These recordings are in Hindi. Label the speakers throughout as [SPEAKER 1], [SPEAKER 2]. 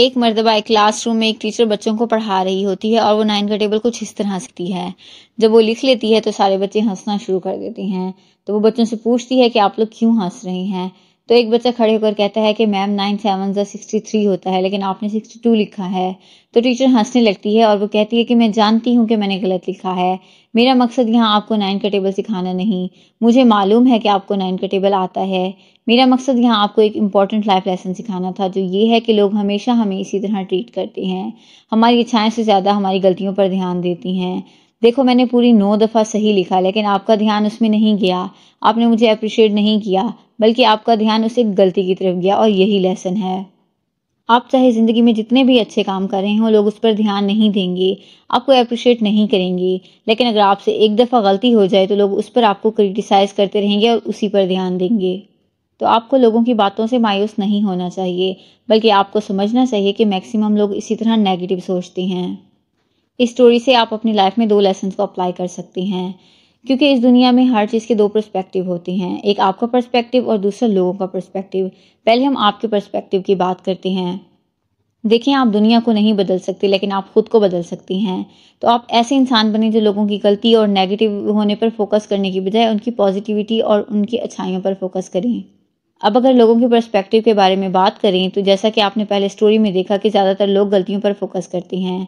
[SPEAKER 1] एक मरतबा एक क्लासरूम में एक टीचर बच्चों को पढ़ा रही होती है और वो नाइन का टेबल कुछ इस तरह सीखती है जब वो लिख लेती है तो सारे बच्चे हंसना शुरू कर देते हैं तो वो बच्चों से पूछती है कि आप लोग क्यों हंस रहे हैं तो एक बच्चा खड़े होकर कहता है कि मैम नाइन सेवन जो सिक्सटी थ्री होता है लेकिन आपने सिक्सटी टू लिखा है तो टीचर हंसने लगती है और वो कहती है कि मैं जानती हूँ कि मैंने गलत लिखा है मेरा मकसद यहाँ आपको नाइन का टेबल सिखाना नहीं मुझे मालूम है कि आपको नाइन का टेबल आता है मेरा मकसद यहाँ आपको एक इम्पॉर्टेंट लाइफ लेसन सिखाना था जो ये है कि लोग हमेशा हमें इसी तरह ट्रीट करते हैं हमारी इच्छाएं से ज़्यादा हमारी गलतियों पर ध्यान देती हैं देखो मैंने पूरी नौ दफ़ा सही लिखा लेकिन आपका ध्यान उसमें नहीं गया आपने मुझे अप्रिशिएट नहीं किया बल्कि आपका ध्यान उस एक गलती की तरफ गया और यही लेसन है आप चाहे ज़िंदगी में जितने भी अच्छे काम कर रहे हो लोग उस पर ध्यान नहीं देंगे आपको अप्रिशिएट नहीं करेंगे लेकिन अगर आपसे एक दफ़ा गलती हो जाए तो लोग उस पर आपको क्रिटिसाइज़ करते रहेंगे और उसी पर ध्यान देंगे तो आपको लोगों की बातों से मायूस नहीं होना चाहिए बल्कि आपको समझना चाहिए कि मैक्सिमम लोग इसी तरह नेगेटिव सोचते हैं इस स्टोरी से आप अपनी लाइफ में दो लेसन को अप्लाई कर सकती हैं क्योंकि इस दुनिया में हर चीज़ के दो पर्सपेक्टिव होते हैं एक आपका पर्सपेक्टिव और दूसरा लोगों का पर्सपेक्टिव पहले हम आपके पर्सपेक्टिव की बात करते हैं देखिए आप दुनिया को नहीं बदल सकते लेकिन आप खुद को बदल सकती हैं तो आप ऐसे इंसान बने जो लोगों की गलती और नेगेटिव होने पर फोकस करने की बजाय उनकी पॉजिटिविटी और उनकी अच्छाइयों पर फोकस करें अब अगर लोगों के पर्सपेक्टिव के बारे में बात करें तो जैसा कि आपने पहले स्टोरी में देखा कि ज़्यादातर लोग गलतियों पर फोकस करते हैं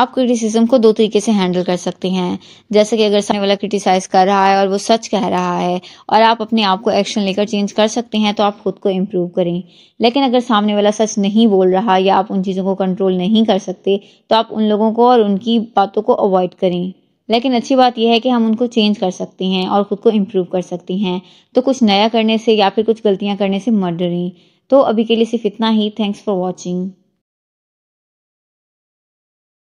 [SPEAKER 1] आप क्रिटिसिज्म को दो तरीके से हैंडल कर सकते हैं जैसे कि अगर सामने वाला क्रिटिसाइज कर रहा है और वो सच कह रहा है और आप अपने आप को एक्शन लेकर चेंज कर सकते हैं तो आप खुद को इम्प्रूव करें लेकिन अगर सामने वाला सच नहीं बोल रहा या आप उन चीज़ों को कंट्रोल नहीं कर सकते तो आप उन लोगों को और उनकी बातों को अवॉइड करें लेकिन अच्छी बात यह है कि हम उनको चेंज कर सकते हैं और ख़ुद को इम्प्रूव कर सकते हैं तो कुछ नया करने से या फिर कुछ गलतियाँ करने से मर डरें तो अभी के लिए सिर्फ इतना ही थैंक्स फॉर वॉचिंग